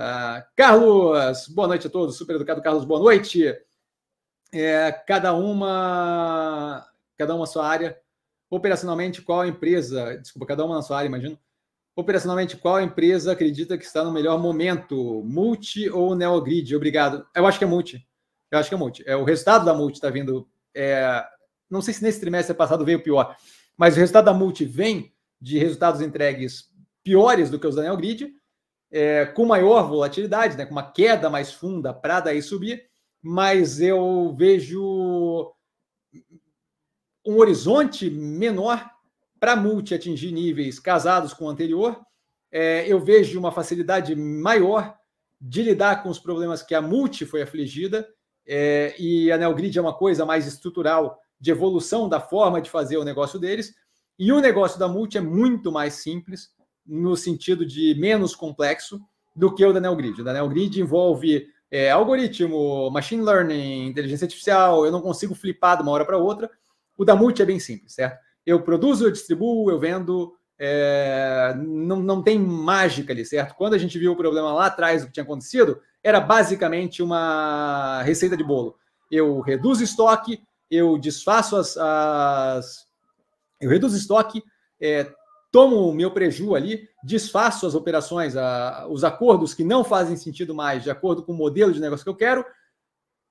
Tá. Carlos, boa noite a todos. Super educado, Carlos, boa noite. É, cada uma, cada uma sua área. Operacionalmente, qual empresa? Desculpa, cada uma na sua área, imagino. Operacionalmente, qual empresa acredita que está no melhor momento? Multi ou Neogrid? Obrigado. Eu acho que é multi. Eu acho que é multi. É, o resultado da multi está vindo. É, não sei se nesse trimestre passado veio pior, mas o resultado da multi vem de resultados entregues piores do que os da Neogrid é, com maior volatilidade, né, com uma queda mais funda para daí subir, mas eu vejo um horizonte menor para a multi atingir níveis casados com o anterior. É, eu vejo uma facilidade maior de lidar com os problemas que a multi foi afligida, é, e a Neogrid é uma coisa mais estrutural de evolução da forma de fazer o negócio deles, e o negócio da multi é muito mais simples no sentido de menos complexo do que o da NeoGrid. O da NeoGrid envolve é, algoritmo, machine learning, inteligência artificial, eu não consigo flipar de uma hora para outra. O da Multi é bem simples, certo? Eu produzo, eu distribuo, eu vendo, é, não, não tem mágica ali, certo? Quando a gente viu o problema lá atrás, o que tinha acontecido, era basicamente uma receita de bolo. Eu reduzo estoque, eu desfaço as. as eu reduzo estoque, é, tomo o meu preju ali, desfaço as operações, a, os acordos que não fazem sentido mais, de acordo com o modelo de negócio que eu quero.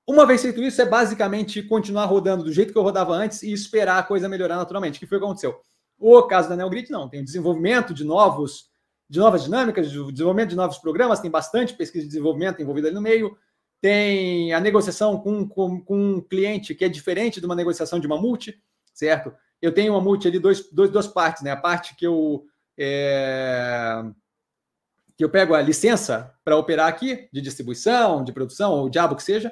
Uma vez feito isso, é basicamente continuar rodando do jeito que eu rodava antes e esperar a coisa melhorar naturalmente, que foi o que aconteceu. O caso da NeoGrid, não, tem o desenvolvimento de novos, de novas dinâmicas, de desenvolvimento de novos programas, tem bastante pesquisa de desenvolvimento envolvida ali no meio, tem a negociação com, com, com um cliente que é diferente de uma negociação de uma multi, certo? eu tenho uma multi ali, dois, dois, duas partes, né? A parte que eu. É, que eu pego a licença para operar aqui, de distribuição, de produção, ou o diabo que seja,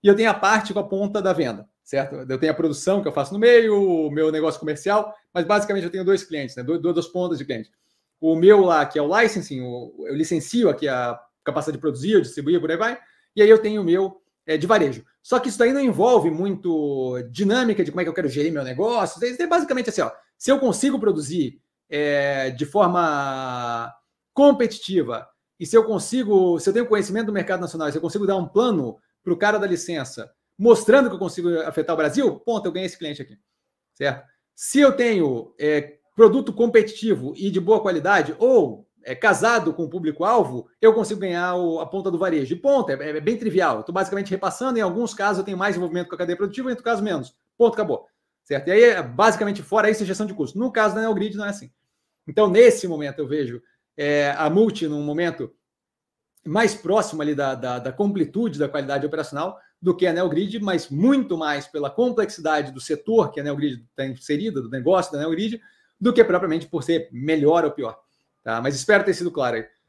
e eu tenho a parte com a ponta da venda, certo? Eu tenho a produção que eu faço no meio, o meu negócio comercial, mas basicamente eu tenho dois clientes, né? Duas, duas pontas de cliente. O meu lá, que é o licensing, eu licencio aqui a capacidade de produzir, distribuir, por aí vai, e aí eu tenho o meu é, de varejo. Só que isso daí não envolve muito dinâmica de como é que eu quero gerir meu negócio. É basicamente assim, ó, se eu consigo produzir é, de forma competitiva e se eu consigo, se eu tenho conhecimento do mercado nacional, se eu consigo dar um plano para o cara da licença, mostrando que eu consigo afetar o Brasil, ponto, eu ganhei esse cliente aqui, certo? Se eu tenho é, produto competitivo e de boa qualidade, ou é, casado com o público-alvo, eu consigo ganhar o, a ponta do varejo. E ponto, é, é, é bem trivial. estou basicamente repassando, em alguns casos eu tenho mais envolvimento com a cadeia produtiva, em outros casos menos. Ponto, acabou. Certo? E aí, é, basicamente, fora isso, é gestão de custo. No caso da Neogrid, não é assim. Então, nesse momento, eu vejo é, a multi num momento mais próximo ali da, da, da completude da qualidade operacional do que a Neogrid, mas muito mais pela complexidade do setor que a Neogrid está inserida, do negócio da Neogrid, do que propriamente por ser melhor ou pior. Tá? Mas espero ter sido claro aí.